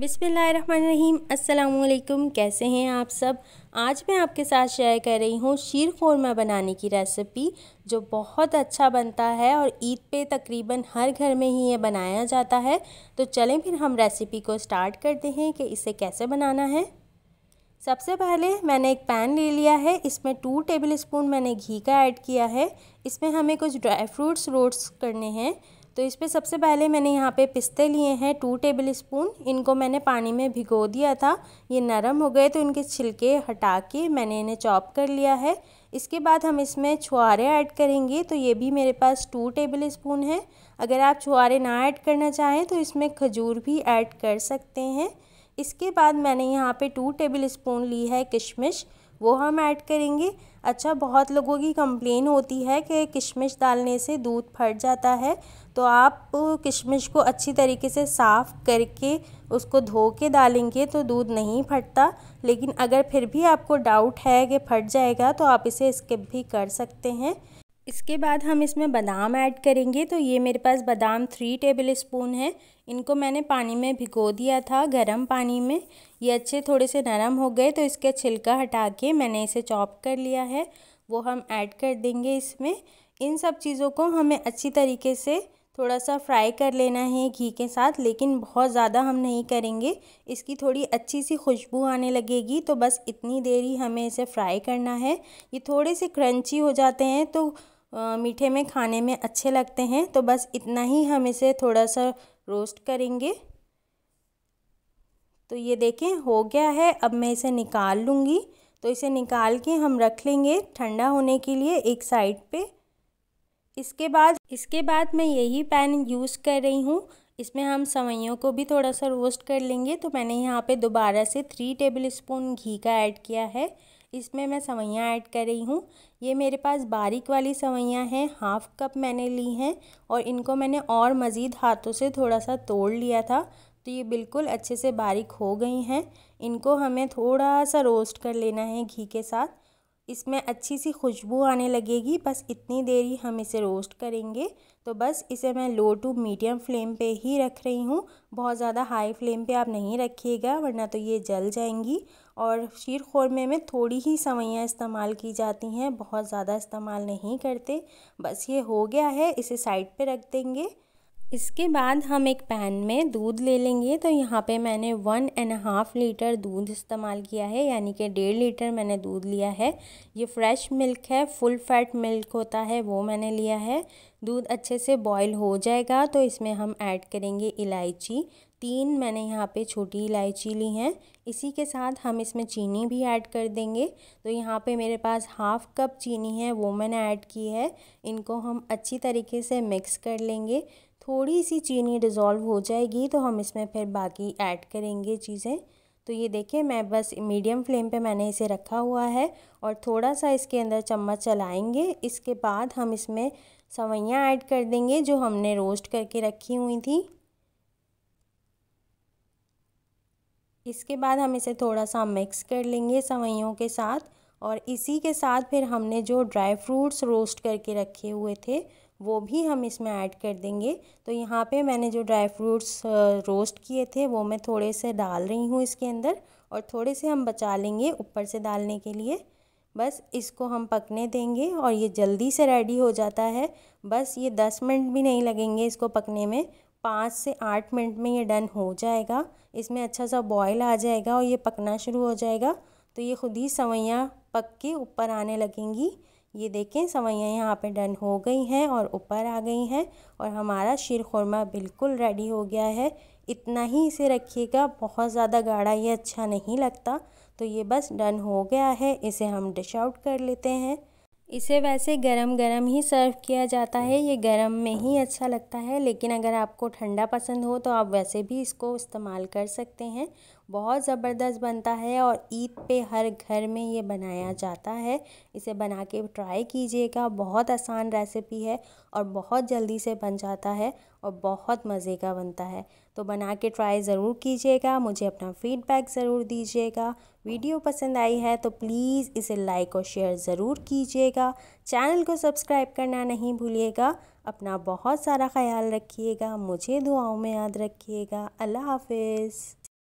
बिसमीम अल्लाम कैसे हैं आप सब आज मैं आपके साथ शेयर कर रही हूँ शीर कौरमा बनाने की रेसिपी जो बहुत अच्छा बनता है और ईद पे तकरीबन हर घर में ही ये बनाया जाता है तो चलें फिर हम रेसिपी को स्टार्ट करते हैं कि इसे कैसे बनाना है सबसे पहले मैंने एक पैन ले लिया है इसमें टू टेबल स्पून मैंने घी का ऐड किया है इसमें हमें कुछ ड्राई फ्रूट्स रोस्ट करने हैं तो इस पर सबसे पहले मैंने यहाँ पे पिस्ते लिए हैं टू टेबल स्पून इनको मैंने पानी में भिगो दिया था ये नरम हो गए तो इनके छिलके हटा के मैंने इन्हें चॉप कर लिया है इसके बाद हम इसमें छुआरे ऐड करेंगे तो ये भी मेरे पास टू टेबल स्पून है अगर आप छुआरे ना ऐड करना चाहें तो इसमें खजूर भी ऐड कर सकते हैं इसके बाद मैंने यहाँ पे टू टेबल स्पून ली है किशमिश वो हम ऐड करेंगे अच्छा बहुत लोगों की कंप्लेन होती है कि किशमिश डालने से दूध फट जाता है तो आप किशमिश को अच्छी तरीके से साफ़ करके उसको धो के डालेंगे तो दूध नहीं फटता लेकिन अगर फिर भी आपको डाउट है कि फट जाएगा तो आप इसे स्किप भी कर सकते हैं इसके बाद हम इसमें बादाम ऐड करेंगे तो ये मेरे पास बादाम थ्री टेबल स्पून है इनको मैंने पानी में भिगो दिया था गर्म पानी में ये अच्छे थोड़े से नरम हो गए तो इसका छिलका हटा के मैंने इसे चॉप कर लिया है वो हम ऐड कर देंगे इसमें इन सब चीज़ों को हमें अच्छी तरीके से थोड़ा सा फ्राई कर लेना है घी के साथ लेकिन बहुत ज़्यादा हम नहीं करेंगे इसकी थोड़ी अच्छी सी खुशबू आने लगेगी तो बस इतनी देर ही हमें इसे फ्राई करना है ये थोड़े से क्रंची हो जाते हैं तो मीठे में खाने में अच्छे लगते हैं तो बस इतना ही हम इसे थोड़ा सा रोस्ट करेंगे तो ये देखें हो गया है अब मैं इसे निकाल लूँगी तो इसे निकाल के हम रख लेंगे ठंडा होने के लिए एक साइड पे इसके बाद इसके बाद मैं यही पैन यूज़ कर रही हूँ इसमें हम सवैयों को भी थोड़ा सा रोस्ट कर लेंगे तो मैंने यहाँ पे दोबारा से थ्री टेबल स्पून घी का ऐड किया है इसमें मैं सवैयाँ ऐड कर रही हूँ ये मेरे पास बारीक वाली सवैयाँ हैं हाफ़ कप मैंने ली हैं और इनको मैंने और मज़ीद हाथों से थोड़ा सा तोड़ लिया था तो ये बिल्कुल अच्छे से बारीक हो गई हैं इनको हमें थोड़ा सा रोस्ट कर लेना है घी के साथ इसमें अच्छी सी खुशबू आने लगेगी बस इतनी देर ही हम इसे रोस्ट करेंगे तो बस इसे मैं लो टू मीडियम फ्लेम पे ही रख रही हूँ बहुत ज़्यादा हाई फ्लेम पे आप नहीं रखिएगा वरना तो ये जल जाएंगी और शीर खोरमे में थोड़ी ही सवैयाँ इस्तेमाल की जाती हैं बहुत ज़्यादा इस्तेमाल नहीं करते बस ये हो गया है इसे साइड पर रख देंगे इसके बाद हम एक पैन में दूध ले लेंगे तो यहाँ पे मैंने वन एंड हाफ़ लीटर दूध इस्तेमाल किया है यानी कि डेढ़ लीटर मैंने दूध लिया है ये फ्रेश मिल्क है फुल फैट मिल्क होता है वो मैंने लिया है दूध अच्छे से बॉईल हो जाएगा तो इसमें हम ऐड करेंगे इलायची तीन मैंने यहाँ पे छोटी इलायची ली हैं इसी के साथ हम इसमें चीनी भी ऐड कर देंगे तो यहाँ पे मेरे पास हाफ़ कप चीनी है वो मैंने ऐड की है इनको हम अच्छी तरीके से मिक्स कर लेंगे थोड़ी सी चीनी डिज़ोल्व हो जाएगी तो हम इसमें फिर बाकी ऐड करेंगे चीज़ें तो ये देखिए मैं बस मीडियम फ्लेम पे मैंने इसे रखा हुआ है और थोड़ा सा इसके अंदर चम्मच चलाएंगे इसके बाद हम इसमें सवैयाँ ऐड कर देंगे जो हमने रोस्ट करके रखी हुई थी इसके बाद हम इसे थोड़ा सा मिक्स कर लेंगे सवैयों के साथ और इसी के साथ फिर हमने जो ड्राई फ्रूट्स रोस्ट करके रखे हुए थे वो भी हम इसमें ऐड कर देंगे तो यहाँ पे मैंने जो ड्राई फ्रूट्स रोस्ट किए थे वो मैं थोड़े से डाल रही हूँ इसके अंदर और थोड़े से हम बचा लेंगे ऊपर से डालने के लिए बस इसको हम पकने देंगे और ये जल्दी से रेडी हो जाता है बस ये दस मिनट भी नहीं लगेंगे इसको पकने में पाँच से आठ मिनट में ये डन हो जाएगा इसमें अच्छा सा बॉयल आ जाएगा और ये पकना शुरू हो जाएगा तो ये खुद ही सवैयाँ पक के ऊपर आने लगेंगी ये देखें सवैयाँ यहाँ पे डन हो गई हैं और ऊपर आ गई हैं और हमारा शीर खुरमा बिल्कुल रेडी हो गया है इतना ही इसे रखिएगा बहुत ज़्यादा गाढ़ा ये अच्छा नहीं लगता तो ये बस डन हो गया है इसे हम डिश आउट कर लेते हैं इसे वैसे गरम गरम ही सर्व किया जाता है ये गरम में ही अच्छा लगता है लेकिन अगर आपको ठंडा पसंद हो तो आप वैसे भी इसको इस्तेमाल कर सकते हैं बहुत ज़बरदस्त बनता है और ईद पे हर घर में ये बनाया जाता है इसे बना के ट्राई कीजिएगा बहुत आसान रेसिपी है और बहुत जल्दी से बन जाता है और बहुत मज़े का बनता है तो बना के ट्राई ज़रूर कीजिएगा मुझे अपना फीडबैक ज़रूर दीजिएगा वीडियो पसंद आई है तो प्लीज़ इसे लाइक और शेयर ज़रूर कीजिएगा चैनल को सब्सक्राइब करना नहीं भूलिएगा अपना बहुत सारा ख्याल रखिएगा मुझे दुआओं में याद रखिएगा अल्लाह हाफिज़